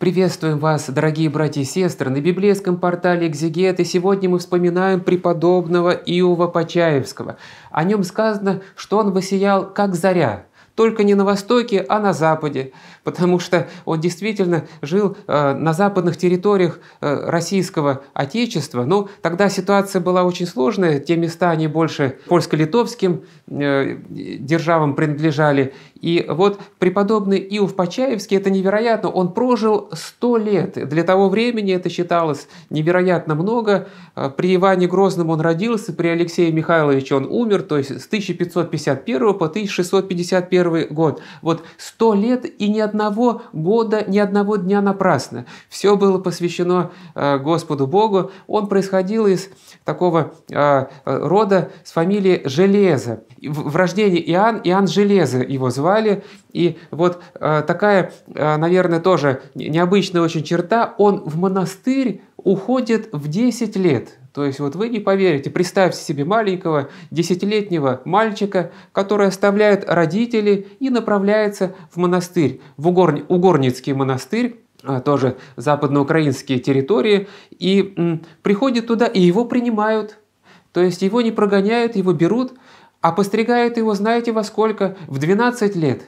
Приветствуем вас, дорогие братья и сестры, на библейском портале «Экзегет», и сегодня мы вспоминаем преподобного Иова Почаевского. О нем сказано, что он высиял как заря, только не на Востоке, а на Западе, потому что он действительно жил э, на западных территориях э, российского Отечества. Но ну, тогда ситуация была очень сложная, те места они больше польско-литовским э, державам принадлежали. И вот преподобный Иов Почаевский, это невероятно, он прожил сто лет. Для того времени это считалось невероятно много. При Иване Грозном он родился, при Алексее Михайловиче он умер, то есть с 1551 по 1651 1991 год. Вот сто лет и ни одного года, ни одного дня напрасно. Все было посвящено э, Господу Богу. Он происходил из такого э, рода с фамилией Железо. В, в рождении Иоанн, Иоанн Железо его звали. И вот э, такая, э, наверное, тоже необычная очень черта. Он в монастырь уходит в 10 лет. То есть вот вы не поверите, представьте себе маленького десятилетнего мальчика, который оставляет родителей и направляется в монастырь, в Угор... Угорницкий монастырь, а, тоже западноукраинские территории, и м, приходит туда, и его принимают. То есть его не прогоняют, его берут, а постригают его, знаете, во сколько? В 12 лет.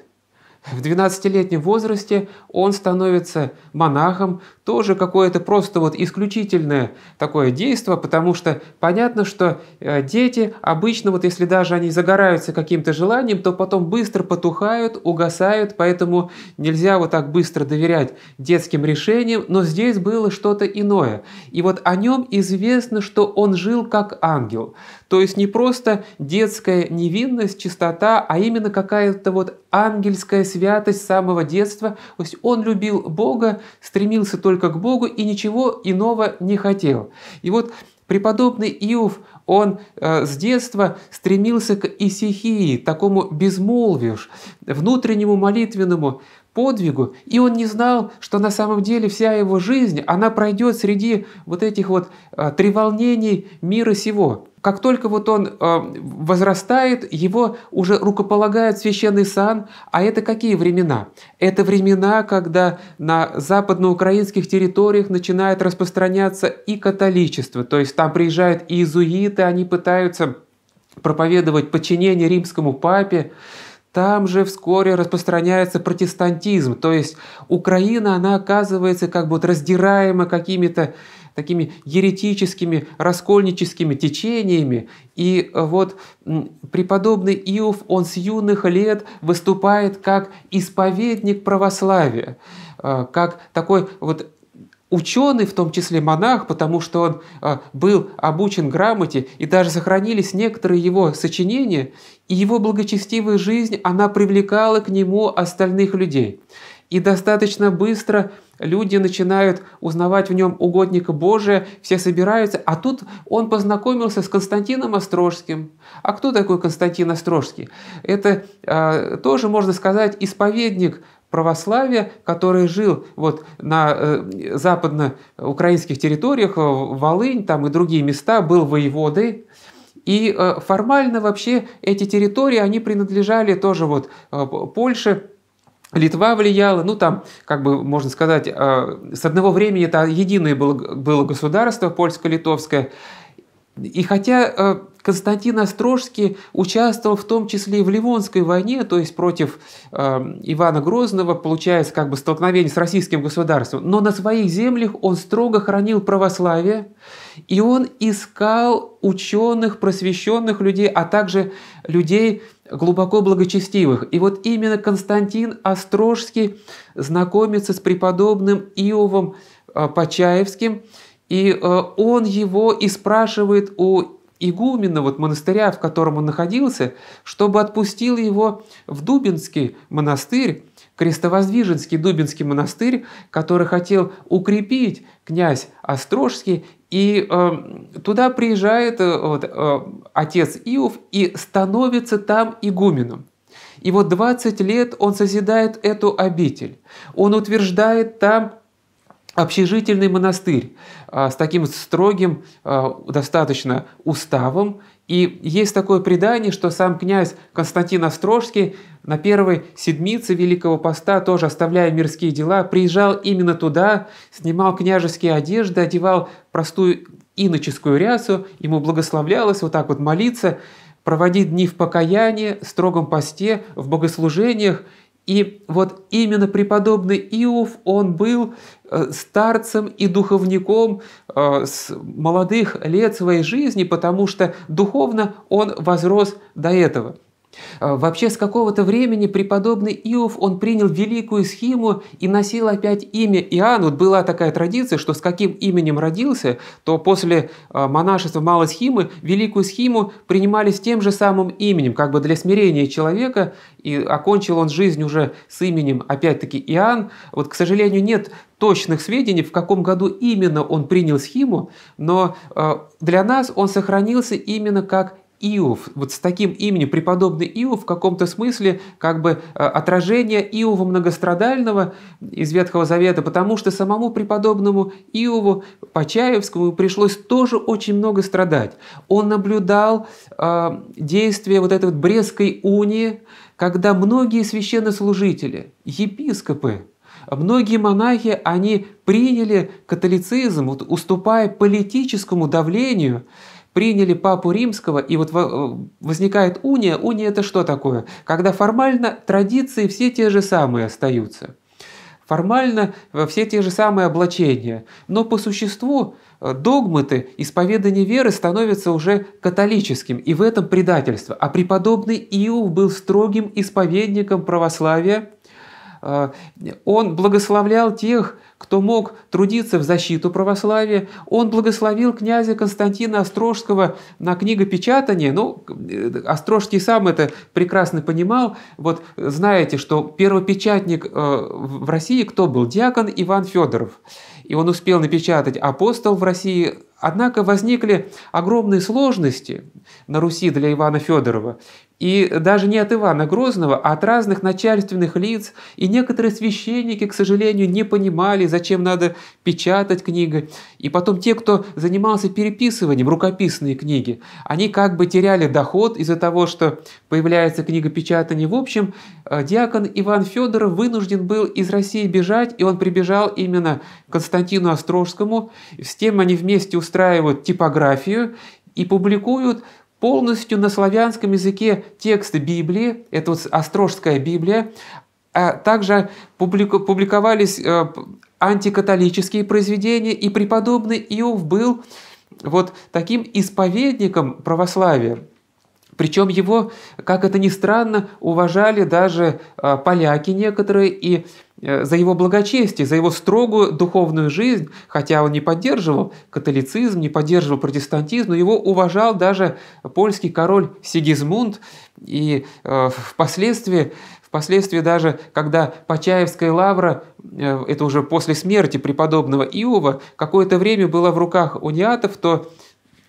В 12-летнем возрасте он становится монахом, тоже какое-то просто вот исключительное такое действие, потому что понятно, что э, дети обычно, вот если даже они загораются каким-то желанием, то потом быстро потухают, угасают, поэтому нельзя вот так быстро доверять детским решениям, но здесь было что-то иное. И вот о нем известно, что он жил как ангел. То есть не просто детская невинность, чистота, а именно какая-то вот ангельская святость самого детства. То есть он любил Бога, стремился только к Богу и ничего иного не хотел. И вот преподобный Иов, он э, с детства стремился к исихии, такому безмолвию, внутреннему молитвенному подвигу, и он не знал, что на самом деле вся его жизнь, она пройдет среди вот этих вот э, треволнений мира сего как только вот он э, возрастает, его уже рукополагает священный сан. А это какие времена? Это времена, когда на западноукраинских территориях начинает распространяться и католичество. То есть там приезжают иезуиты, они пытаются проповедовать подчинение римскому папе. Там же вскоре распространяется протестантизм. То есть Украина, она оказывается как бы раздираема какими-то такими еретическими, раскольническими течениями. И э, вот преподобный Иов, он с юных лет выступает как исповедник православия, э, как такой вот ученый, в том числе монах, потому что он э, был обучен грамоте, и даже сохранились некоторые его сочинения, и его благочестивая жизнь, она привлекала к нему остальных людей. И достаточно быстро люди начинают узнавать в нем угодника Божия, все собираются, а тут он познакомился с Константином Острожским. А кто такой Константин Острожский? Это э, тоже, можно сказать, исповедник православия, который жил вот на э, западноукраинских территориях, Волынь там и другие места, был воеводой. И э, формально вообще эти территории, они принадлежали тоже вот э, Польше, Литва влияла, ну там, как бы можно сказать, э, с одного времени это единое было, было государство польско-литовское. И хотя э, Константин Острожский участвовал в том числе и в Ливонской войне, то есть против э, Ивана Грозного, получается как бы столкновение с российским государством, но на своих землях он строго хранил православие, и он искал ученых, просвещенных людей, а также людей глубоко благочестивых. И вот именно Константин Острожский знакомится с преподобным Иовом э, Почаевским, и э, он его и спрашивает у игумена вот монастыря, в котором он находился, чтобы отпустил его в Дубинский монастырь, Крестовоздвиженский Дубинский монастырь, который хотел укрепить князь Острожский. И э, туда приезжает э, вот, э, отец Иов и становится там игуменом. И вот 20 лет он созидает эту обитель. Он утверждает там общежительный монастырь а, с таким строгим а, достаточно уставом. И есть такое предание, что сам князь Константин Острожский на первой седмице Великого Поста, тоже оставляя мирские дела, приезжал именно туда, снимал княжеские одежды, одевал простую иноческую рясу, ему благословлялось вот так вот молиться, проводить дни в покаянии, строгом посте, в богослужениях – и вот именно преподобный Иов, он был э, старцем и духовником э, с молодых лет своей жизни, потому что духовно он возрос до этого. А, вообще, с какого-то времени преподобный Иов, он принял великую схему и носил опять имя Иоанн. Вот была такая традиция, что с каким именем родился, то после а, монашества Малой Схимы великую схему принимали с тем же самым именем, как бы для смирения человека, и окончил он жизнь уже с именем, опять-таки, Иоанн. Вот, к сожалению, нет точных сведений, в каком году именно он принял схему, но а, для нас он сохранился именно как Иов. Вот с таким именем преподобный Иов в каком-то смысле как бы э, отражение Иова многострадального из Ветхого Завета, потому что самому преподобному Иову Почаевскому пришлось тоже очень много страдать. Он наблюдал э, действие вот этой вот Брестской унии, когда многие священнослужители, епископы, многие монахи, они приняли католицизм, вот, уступая политическому давлению, приняли папу римского, и вот э, возникает уния. Уния – это что такое? Когда формально традиции все те же самые остаются. Формально э, все те же самые облачения, но по существу э, догматы исповедания веры становятся уже католическим, и в этом предательство. А преподобный Иов был строгим исповедником православия, он благословлял тех, кто мог трудиться в защиту православия. Он благословил князя Константина Острожского на книгопечатание. Ну, э, Острожский сам это прекрасно понимал. Вот знаете, что первопечатник э, в России кто был? Диакон Иван Федоров. И он успел напечатать «Апостол в России», Однако возникли огромные сложности на Руси для Ивана Федорова. И даже не от Ивана Грозного, а от разных начальственных лиц. И некоторые священники, к сожалению, не понимали, зачем надо печатать книги. И потом те, кто занимался переписыванием, рукописные книги, они как бы теряли доход из-за того, что появляется книга печатания. В общем, э, диакон Иван Федоров вынужден был из России бежать, и он прибежал именно к Константину Острожскому. С тем они вместе устраивают типографию и публикуют полностью на славянском языке тексты Библии, это вот Острожская Библия, а также публиковались э, антикатолические произведения, и преподобный Иов был вот таким исповедником православия. Причем его, как это ни странно, уважали даже а, поляки некоторые и э, за его благочестие, за его строгую духовную жизнь, хотя он не поддерживал католицизм, не поддерживал протестантизм, но его уважал даже польский король Сигизмунд, и э, впоследствии Впоследствии даже, когда Почаевская лавра, э, это уже после смерти преподобного Иова, какое-то время была в руках униатов, то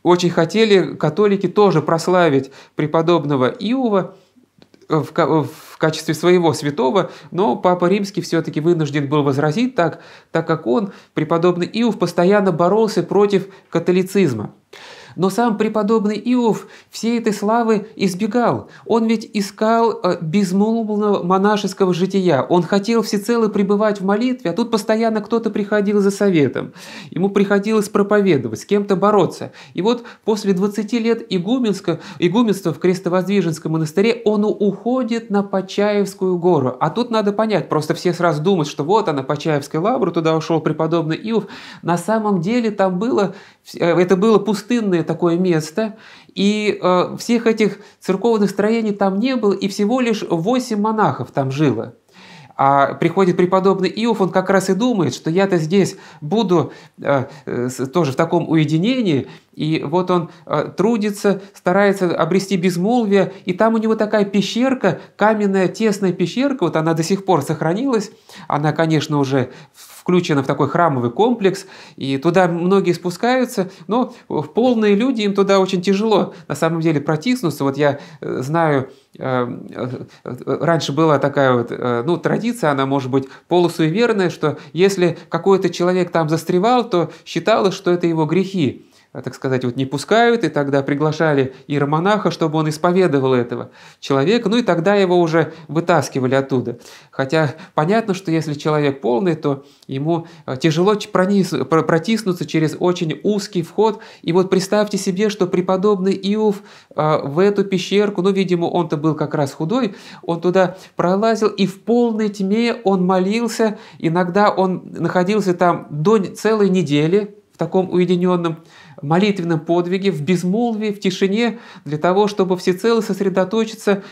очень хотели католики тоже прославить преподобного Иова в, в качестве своего святого, но Папа Римский все-таки вынужден был возразить так, так как он, преподобный Иов, постоянно боролся против католицизма. Но сам преподобный Иов всей этой славы избегал. Он ведь искал э, безмолвного монашеского жития. Он хотел всецело пребывать в молитве, а тут постоянно кто-то приходил за советом. Ему приходилось проповедовать, с кем-то бороться. И вот после 20 лет игуменства в Крестовоздвиженском монастыре он уходит на Почаевскую гору. А тут надо понять, просто все сразу думают, что вот она, Почаевская лавра, туда ушел преподобный Иов. На самом деле там было Э, это было пустынное такое место, и э, всех этих церковных строений там не было, и всего лишь восемь монахов там жило. А приходит преподобный Иов, он как раз и думает, что я-то здесь буду э, тоже в таком уединении, и вот он э, трудится, старается обрести безмолвие, и там у него такая пещерка, каменная тесная пещерка, вот она до сих пор сохранилась, она, конечно, уже включена в такой храмовый комплекс, и туда многие спускаются, но полные люди, им туда очень тяжело на самом деле протиснуться. Вот я э, знаю, э, раньше была такая вот, ну, традиция, она может быть полусуеверная, что если какой-то человек там застревал, то считалось, что это его грехи. Э, так сказать, вот не пускают, и тогда приглашали иеромонаха, чтобы он исповедовал этого человека, ну и тогда его уже вытаскивали оттуда. Хотя понятно, что если человек полный, то ему э, тяжело протиснуться через очень узкий вход. И вот представьте себе, что преподобный Иов э, в эту пещерку, ну, видимо, он-то был как раз худой, он туда пролазил, и в полной тьме он молился, иногда он находился там до целой недели, в таком уединенном молитвенном подвиге, в безмолвии, в тишине, для того, чтобы всецело сосредоточиться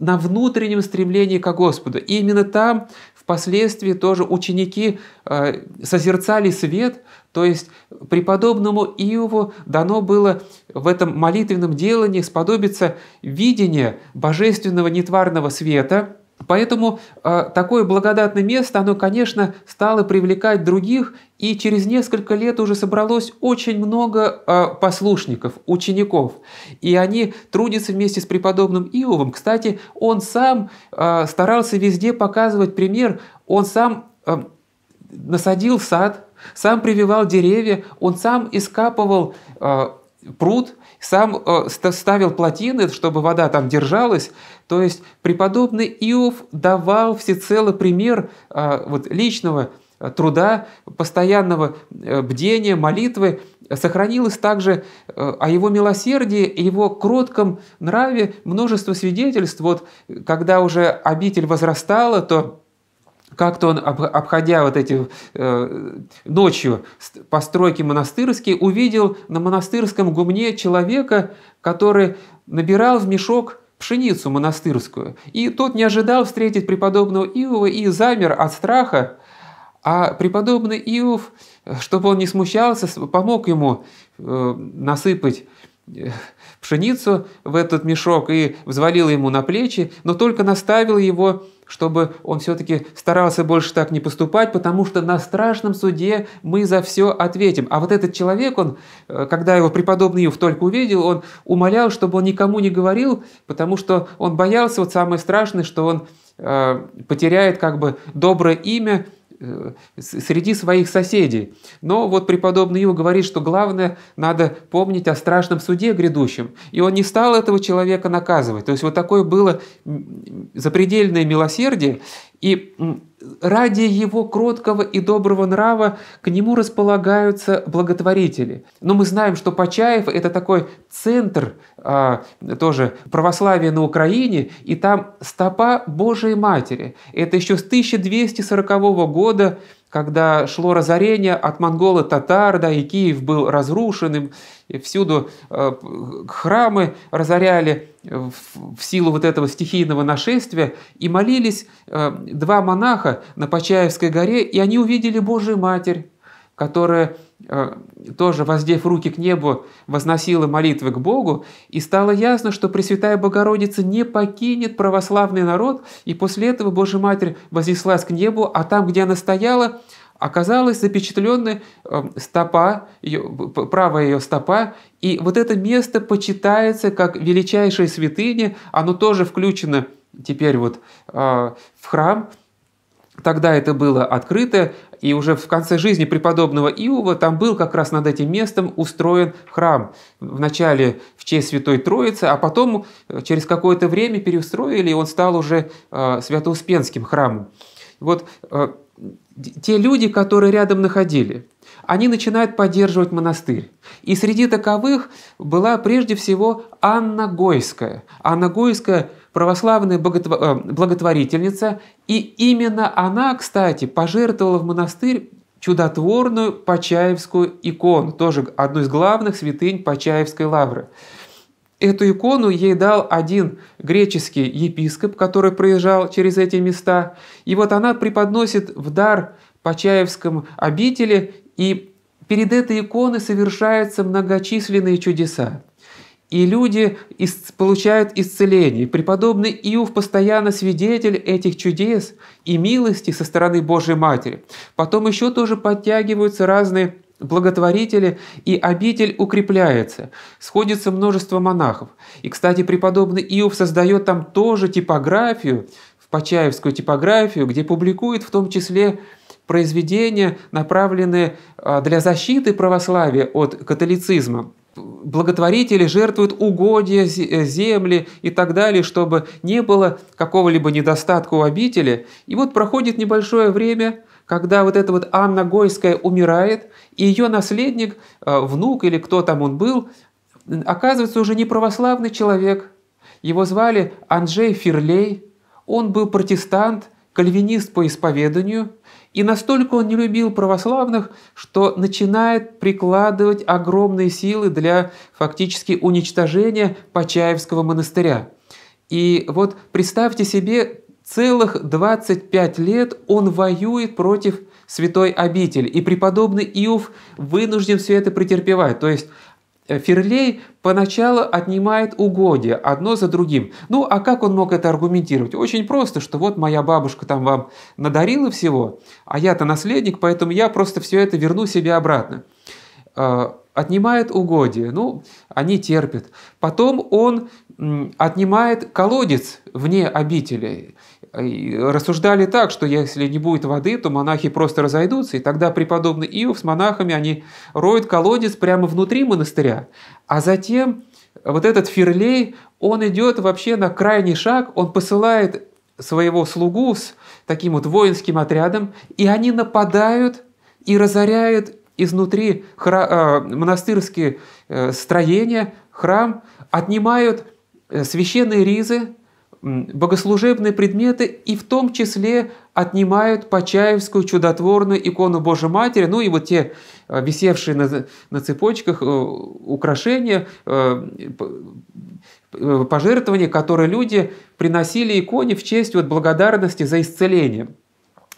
на внутреннем стремлении к Господу. И именно там впоследствии тоже ученики э, созерцали свет, то есть преподобному Иову дано было в этом молитвенном делании сподобиться видение божественного нетварного света – Поэтому э, такое благодатное место, оно, конечно, стало привлекать других, и через несколько лет уже собралось очень много э, послушников, учеников. И они трудятся вместе с преподобным Иовом. Кстати, он сам э, старался везде показывать пример, он сам э, насадил сад, сам прививал деревья, он сам искапывал э, пруд, сам э, ставил плотины, чтобы вода там держалась. То есть преподобный Иов давал всецело пример э, вот, личного э, труда, постоянного бдения, молитвы. Сохранилось также о его милосердии его кротком нраве множество свидетельств. Вот когда уже обитель возрастала, то как-то он, обходя вот эти э, ночью постройки монастырские, увидел на монастырском гумне человека, который набирал в мешок пшеницу монастырскую. И тот не ожидал встретить преподобного Иова и замер от страха. А преподобный Иов, чтобы он не смущался, помог ему э, насыпать э, пшеницу в этот мешок и взвалил ему на плечи, но только наставил его чтобы он все-таки старался больше так не поступать, потому что на страшном суде мы за все ответим. А вот этот человек, он, э, когда его преподобный Юв только увидел, он умолял, чтобы он никому не говорил, потому что он боялся, вот самое страшное, что он э, потеряет как бы доброе имя Э, среди своих соседей. Но вот преподобный Ио говорит, что главное, надо помнить о страшном суде грядущем. И он не стал этого человека наказывать. То есть вот такое было запредельное милосердие. И Ради его кроткого и доброго нрава к нему располагаются благотворители. Но мы знаем, что Почаев – это такой центр а, тоже православия на Украине, и там стопа Божией Матери. Это еще с 1240 года когда шло разорение от монголы татар, да, и Киев был разрушенным, и всюду э, храмы разоряли в силу вот этого стихийного нашествия, и молились э, два монаха на Почаевской горе, и они увидели Божию Матерь, которая Э, тоже, воздев руки к небу, возносила молитвы к Богу, и стало ясно, что Пресвятая Богородица не покинет православный народ, и после этого Божья Матерь вознеслась к небу, а там, где она стояла, оказалась запечатленная э, стопа, правая ее стопа, и вот это место почитается как величайшая святыня, оно тоже включено теперь вот э, в храм, Тогда это было открыто, и уже в конце жизни преподобного Иова там был как раз над этим местом устроен храм. Вначале в честь Святой Троицы, а потом э, через какое-то время переустроили, и он стал уже э, Святоуспенским храмом. Вот э, те люди, которые рядом находили, они начинают поддерживать монастырь. И среди таковых была прежде всего Анна Гойская. Анна Гойская – православная э, благотворительница, и именно она, кстати, пожертвовала в монастырь чудотворную Почаевскую икону, тоже одну из главных святынь Почаевской лавры. Эту икону ей дал один греческий епископ, который проезжал через эти места. И вот она преподносит в дар Почаевском обители, и перед этой иконой совершаются многочисленные чудеса и люди ис получают исцеление. Преподобный Иов постоянно свидетель этих чудес и милости со стороны Божьей Матери. Потом еще тоже подтягиваются разные благотворители, и обитель укрепляется. Сходится множество монахов. И, кстати, преподобный Иов создает там тоже типографию, в Почаевскую типографию, где публикует в том числе произведения, направленные а, для защиты православия от католицизма благотворители жертвуют угодья, э, земли и так далее, чтобы не было какого-либо недостатка у обители. И вот проходит небольшое время, когда вот эта вот Анна Гойская умирает, и ее наследник, э, внук или кто там он был, оказывается уже не православный человек. Его звали Анджей Ферлей, он был протестант, кальвинист по исповеданию – и настолько он не любил православных, что начинает прикладывать огромные силы для фактически уничтожения Почаевского монастыря. И вот представьте себе, целых 25 лет он воюет против святой обители, и преподобный Иов вынужден все это претерпевать. То есть Э, Ферлей поначалу отнимает угодья одно за другим. Ну, а как он мог это аргументировать? Очень просто, что вот моя бабушка там вам надарила всего, а я-то наследник, поэтому я просто все это верну себе обратно. Э, отнимает угодья, ну, они терпят. Потом он отнимает колодец вне обители. Э, рассуждали так, что если не будет воды, то монахи просто разойдутся, и тогда преподобный Иов с монахами, они роют колодец прямо внутри монастыря, а затем вот этот Ферлей, он идет вообще на крайний шаг, он посылает своего слугу с таким вот воинским отрядом, и они нападают и разоряют изнутри э, монастырские э, строения, храм, отнимают священные ризы, богослужебные предметы и в том числе отнимают Почаевскую чудотворную икону Божьей Матери, ну и вот те э, висевшие на, на цепочках э, украшения, э, пожертвования, которые люди приносили иконе в честь вот благодарности за исцеление.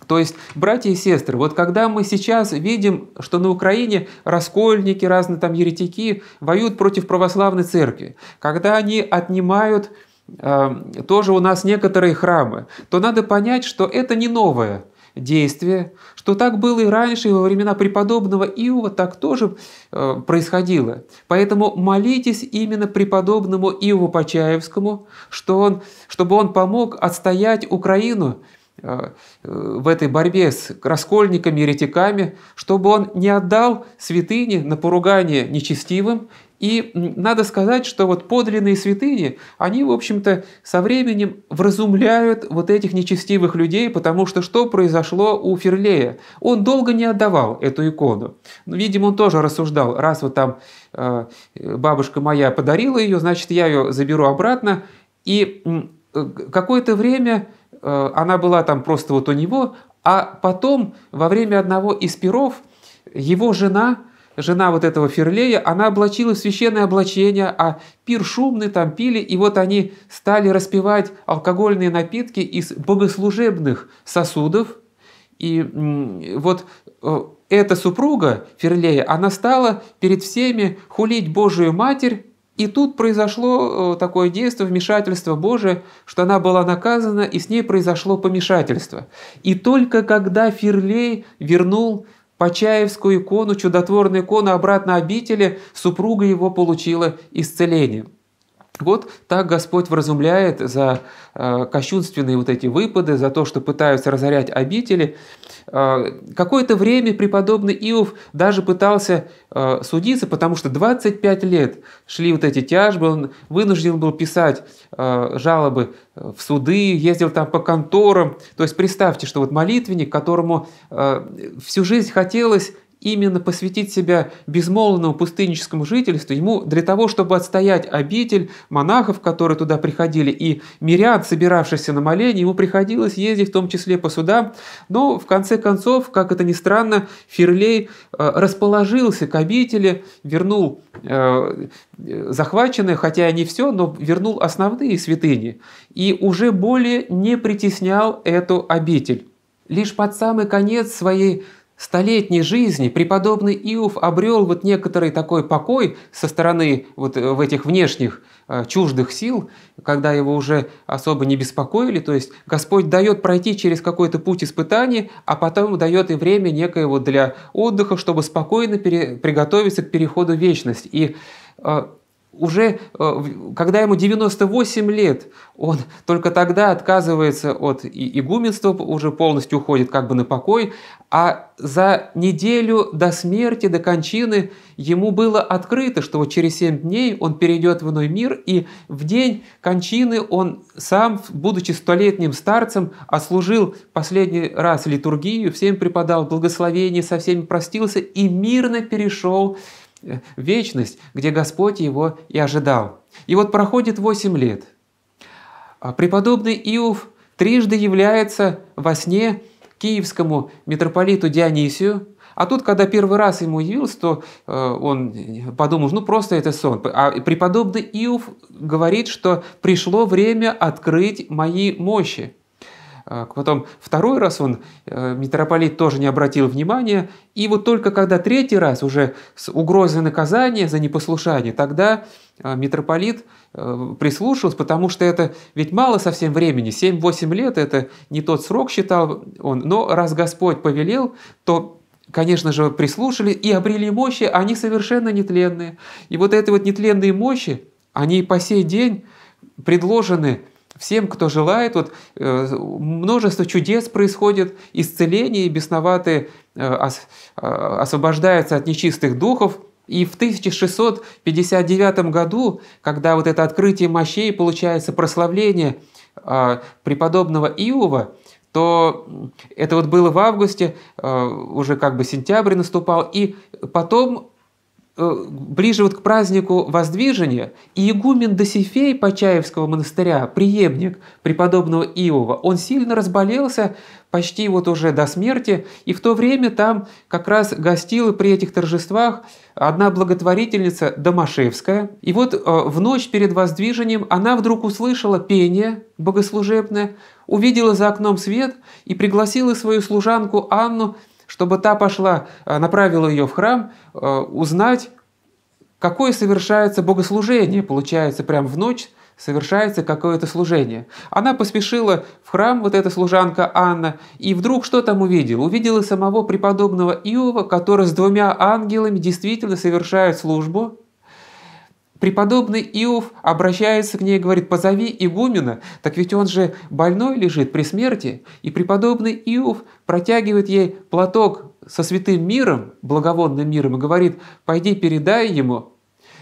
То есть, братья и сестры, вот когда мы сейчас видим, что на Украине раскольники, разные там еретики воюют против православной церкви, когда они отнимают Эм, тоже у нас некоторые храмы, то надо понять, что это не новое действие, что так было и раньше, и во времена преподобного Иова так тоже э, происходило. Поэтому молитесь именно преподобному Иову Почаевскому, что он, чтобы он помог отстоять Украину э, э, в этой борьбе с раскольниками, ретиками, чтобы он не отдал святыни на поругание нечестивым и надо сказать, что вот подлинные святыни, они, в общем-то, со временем вразумляют вот этих нечестивых людей, потому что что произошло у Ферлея? Он долго не отдавал эту икону. Ну, видимо, он тоже рассуждал, раз вот там э, бабушка моя подарила ее, значит, я ее заберу обратно. И э, какое-то время э, она была там просто вот у него, а потом во время одного из перов его жена – жена вот этого Ферлея, она облачила в священное облачение, а пир шумный там пили, и вот они стали распивать алкогольные напитки из богослужебных сосудов. И вот э, эта супруга Ферлея, она стала перед всеми хулить Божию Матерь, и тут произошло э, такое действие, вмешательство Божие, что она была наказана, и с ней произошло помешательство. И только когда Ферлей вернул Почаевскую икону, чудотворную икону обратно обители, супруга его получила исцеление. Вот так Господь вразумляет за э, кощунственные вот эти выпады, за то, что пытаются разорять обители. Э, какое-то время преподобный Иов даже пытался э, судиться, потому что 25 лет шли вот эти тяжбы, он вынужден был писать э, жалобы в суды, ездил там по конторам. То есть представьте, что вот молитвенник, которому э, всю жизнь хотелось именно посвятить себя безмолвному пустынническому жительству, ему для того, чтобы отстоять обитель монахов, которые туда приходили, и мирян, собиравшихся на моление, ему приходилось ездить в том числе по судам, но в конце концов, как это ни странно, Ферлей э, расположился к обители, вернул э, захваченные, хотя и не все, но вернул основные святыни, и уже более не притеснял эту обитель. Лишь под самый конец своей столетней жизни преподобный Иов обрел вот некоторый такой покой со стороны вот э, в этих внешних э, чуждых сил, когда его уже особо не беспокоили, то есть Господь дает пройти через какой-то путь испытаний, а потом дает и время некое вот для отдыха, чтобы спокойно пере, приготовиться к переходу в вечность. И э, уже, э, когда ему 98 лет, он только тогда отказывается от игуменства, уже полностью уходит как бы на покой, а за неделю до смерти, до кончины ему было открыто, что вот через 7 дней он перейдет в иной мир, и в день кончины он сам, будучи столетним старцем, ослужил последний раз литургию, всем преподал благословение, со всеми простился и мирно перешел Э, вечность, где Господь его и ожидал. И вот проходит 8 лет. А преподобный Иов трижды является во сне киевскому митрополиту Дионисию, а тут, когда первый раз ему явился, то э, он подумал, ну просто это сон. А преподобный Иов говорит, что пришло время открыть мои мощи. А, потом второй раз он, э, митрополит тоже не обратил внимания. И вот только когда третий раз уже с угрозой наказания за непослушание, тогда а, митрополит э, прислушался, потому что это ведь мало совсем времени, 7-8 лет, это не тот срок считал он, но раз Господь повелел, то конечно же, прислушали и обрели мощи, а они совершенно нетленные. И вот эти вот нетленные мощи, они по сей день предложены всем, кто желает. Вот э, множество чудес происходит, исцеление, бесноватые э, э, освобождаются от нечистых духов. И в 1659 году, когда вот это открытие мощей, получается прославление преподобного Иова, то это вот было в августе, уже как бы сентябрь наступал, и потом Э, ближе вот к празднику Воздвижения, и игумен Досифей Почаевского монастыря, преемник преподобного Иова, он сильно разболелся почти вот уже до смерти, и в то время там как раз гостила при этих торжествах одна благотворительница Домашевская. И вот э, в ночь перед воздвижением она вдруг услышала пение богослужебное, увидела за окном свет и пригласила свою служанку Анну – чтобы та пошла, а, направила ее в храм, а, узнать, какое совершается богослужение, получается, прямо в ночь совершается какое-то служение. Она поспешила в храм, вот эта служанка Анна, и вдруг что там увидела? Увидела самого преподобного Иова, который с двумя ангелами действительно совершает службу, преподобный Иов обращается к ней и говорит, позови игумена, так ведь он же больной лежит при смерти. И преподобный Иов протягивает ей платок со святым миром, благовонным миром, и говорит, пойди передай ему,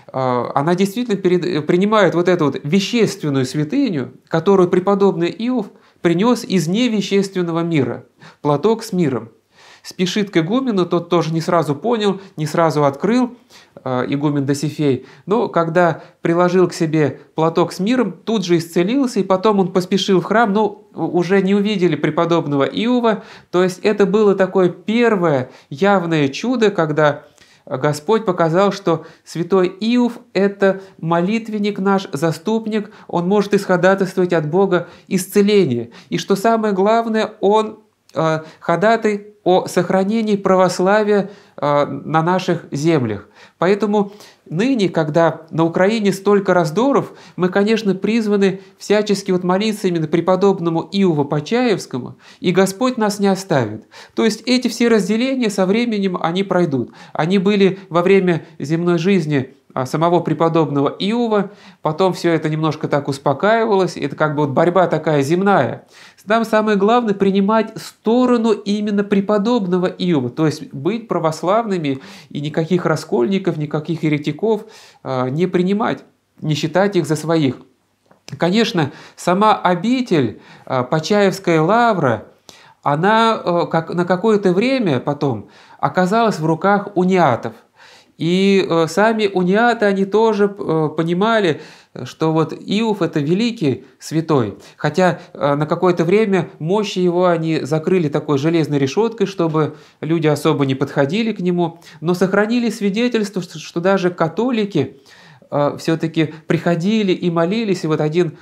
а, она действительно перед, принимает вот эту вот вещественную святыню, которую преподобный Иов принес из невещественного мира, платок с миром спешит к игумену, тот тоже не сразу понял, не сразу открыл, э, игумен Досифей, но когда приложил к себе платок с миром, тут же исцелился, и потом он поспешил в храм, но уже не увидели преподобного Иова, то есть это было такое первое явное чудо, когда Господь показал, что святой Иов – это молитвенник наш, заступник, он может исходатайствовать от Бога исцеление. И что самое главное, он э, ходатай о сохранении православия а, на наших землях. Поэтому ныне, когда на Украине столько раздоров, мы, конечно, призваны всячески вот молиться именно преподобному Иову Почаевскому, и Господь нас не оставит. То есть эти все разделения со временем они пройдут. Они были во время земной жизни а, самого преподобного Иова, потом все это немножко так успокаивалось, это как бы вот борьба такая земная. Нам самое главное принимать сторону именно преподобного Иова, то есть быть православными и никаких раскольников, никаких еретиков а, не принимать, не считать их за своих. Конечно, сама обитель, а, Почаевская лавра, она э, как, на какое-то время потом оказалась в руках униатов – и э, сами униаты, они тоже э, понимали, что вот Иов – это великий святой. Хотя э, на какое-то время мощи его они закрыли такой железной решеткой, чтобы люди особо не подходили к нему, но сохранили свидетельство, что даже католики все-таки приходили и молились. И вот один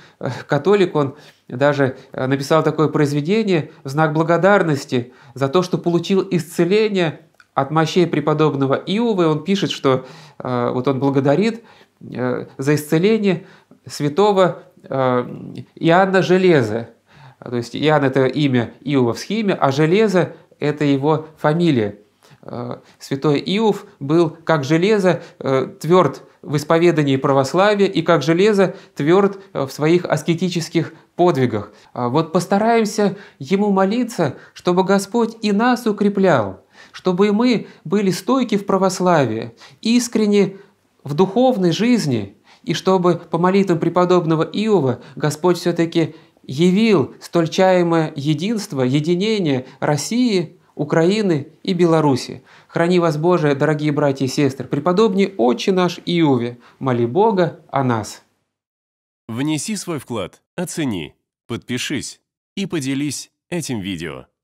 католик, он даже написал такое произведение в знак благодарности за то, что получил исцеление – от мощей преподобного Иовы он пишет, что э, вот он благодарит э, за исцеление святого э, Иоанна Железа. То есть Иоанн – это имя Иова в схеме, а Железо – это его фамилия. Святой Иов был как железо тверд в исповедании православия и как железо тверд в своих аскетических подвигах. Вот постараемся ему молиться, чтобы Господь и нас укреплял, чтобы мы были стойки в православии, искренне в духовной жизни, и чтобы по молитвам преподобного Иова Господь все-таки явил столь чаемое единство, единение России, Украины и Беларуси. Храни вас, Боже, дорогие братья и сестры, преподобный Отче наш Иове, моли Бога о нас. Внеси свой вклад, оцени, подпишись и поделись этим видео.